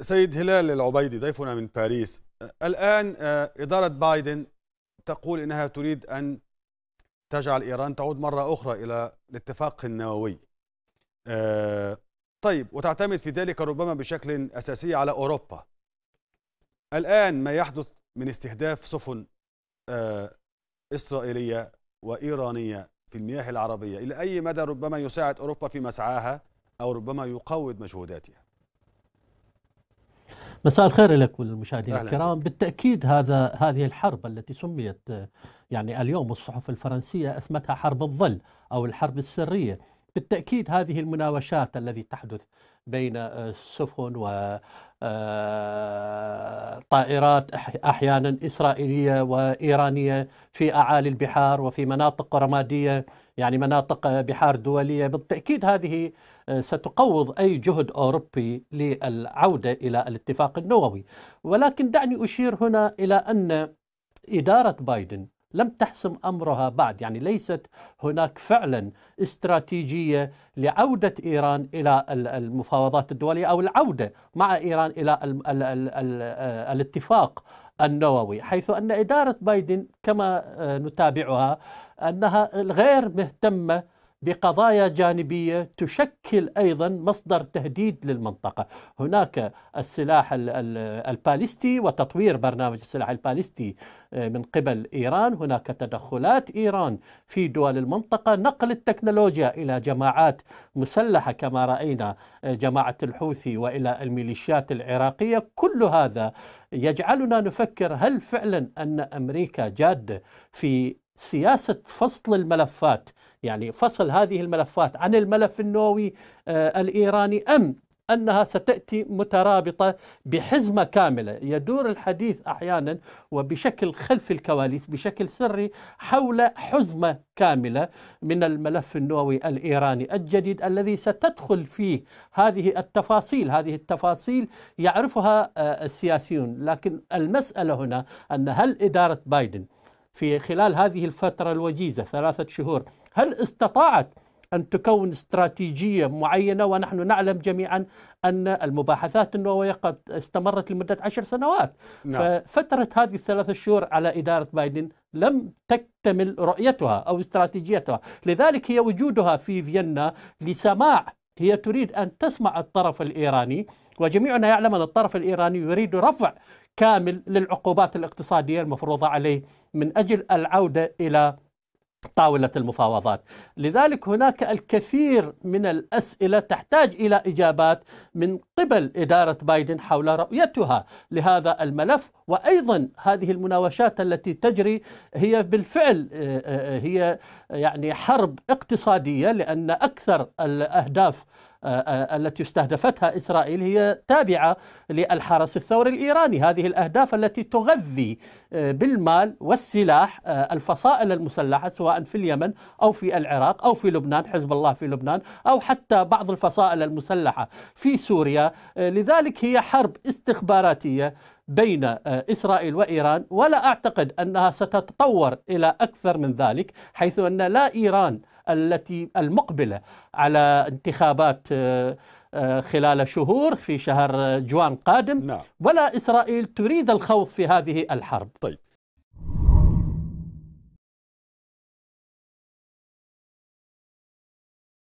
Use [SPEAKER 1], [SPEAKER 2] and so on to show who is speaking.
[SPEAKER 1] سيد هلال العبيدي ضيفنا من باريس الآن آه، إدارة بايدن تقول إنها تريد أن تجعل إيران تعود مرة أخرى إلى الاتفاق النووي آه، طيب وتعتمد في ذلك ربما بشكل أساسي على أوروبا الآن ما يحدث من استهداف سفن آه، إسرائيلية وإيرانية في المياه العربية إلى أي مدى ربما يساعد أوروبا في مسعاها أو ربما يقوض مجهوداتها
[SPEAKER 2] مساء الخير لك وللمشاهدين الكرام بالتأكيد هذا هذه الحرب التي سميت يعني اليوم الصحف الفرنسية أسمتها حرب الظل أو الحرب السرية بالتأكيد هذه المناوشات التي تحدث بين السفن آه، وطائرات آه، أحيانا إسرائيلية وإيرانية في أعالي البحار وفي مناطق رمادية يعني مناطق آه، بحار دولية بالتأكيد هذه ستقوض أي جهد أوروبي للعودة إلى الاتفاق النووي ولكن دعني أشير هنا إلى أن إدارة بايدن لم تحسم امرها بعد يعني ليست هناك فعلا استراتيجيه لعوده ايران الى المفاوضات الدوليه او العوده مع ايران الى الـ الـ الـ الـ الاتفاق النووي حيث ان اداره بايدن كما آه، نتابعها انها غير مهتمه بقضايا جانبيه تشكل ايضا مصدر تهديد للمنطقه، هناك السلاح البالستي وتطوير برنامج السلاح البالستي آه، من قبل ايران، هناك تدخلات ايران في دول المنطقه، نقل التكنولوجيا الى جماعات مسلحه كما راينا آه، جماعه الحوثي والى الميليشيات العراقيه، كل هذا يجعلنا نفكر هل فعلا ان امريكا جاده في سياسة فصل الملفات يعني فصل هذه الملفات عن الملف النووي آه، الإيراني أم أنها ستأتي مترابطة بحزمة كاملة يدور الحديث أحيانا وبشكل خلف الكواليس بشكل سري حول حزمة كاملة من الملف النووي الإيراني الجديد الذي ستدخل فيه هذه التفاصيل هذه التفاصيل يعرفها آه، السياسيون لكن المسألة هنا أن هل إدارة بايدن في خلال هذه الفترة الوجيزة ثلاثة شهور هل استطاعت أن تكون استراتيجية معينة ونحن نعلم جميعا أن المباحثات النووية قد استمرت لمدة عشر سنوات نعم. ففترة هذه الثلاثة شهور على إدارة بايدن لم تكتمل رؤيتها أو استراتيجيتها لذلك هي وجودها في فيينا لسماع هي تريد أن تسمع الطرف الإيراني وجميعنا يعلم أن الطرف الإيراني يريد رفع كامل للعقوبات الاقتصادية المفروضة عليه من أجل العودة إلى طاولة المفاوضات لذلك هناك الكثير من الأسئلة تحتاج إلى إجابات من قبل إدارة بايدن حول رؤيتها لهذا الملف وأيضا هذه المناوشات التي تجري هي بالفعل آه، آه، آه، هي يعني حرب اقتصادية لأن أكثر الأهداف آه، آه، التي استهدفتها إسرائيل هي تابعة للحرس الثوري الإيراني هذه الأهداف التي تغذي آه، بالمال والسلاح الفصائل المسلحة سواء في اليمن أو في العراق أو في لبنان حزب الله في لبنان أو حتى بعض الفصائل المسلحة في سوريا لذلك هي حرب استخباراتية بين آه، إسرائيل وإيران ولا أعتقد أنها ستتطور إلى أكثر من ذلك حيث أن لا إيران التي المقبلة على انتخابات آه، آه، خلال شهور في شهر جوان قادم نعم. ولا إسرائيل تريد الخوض في هذه الحرب طيب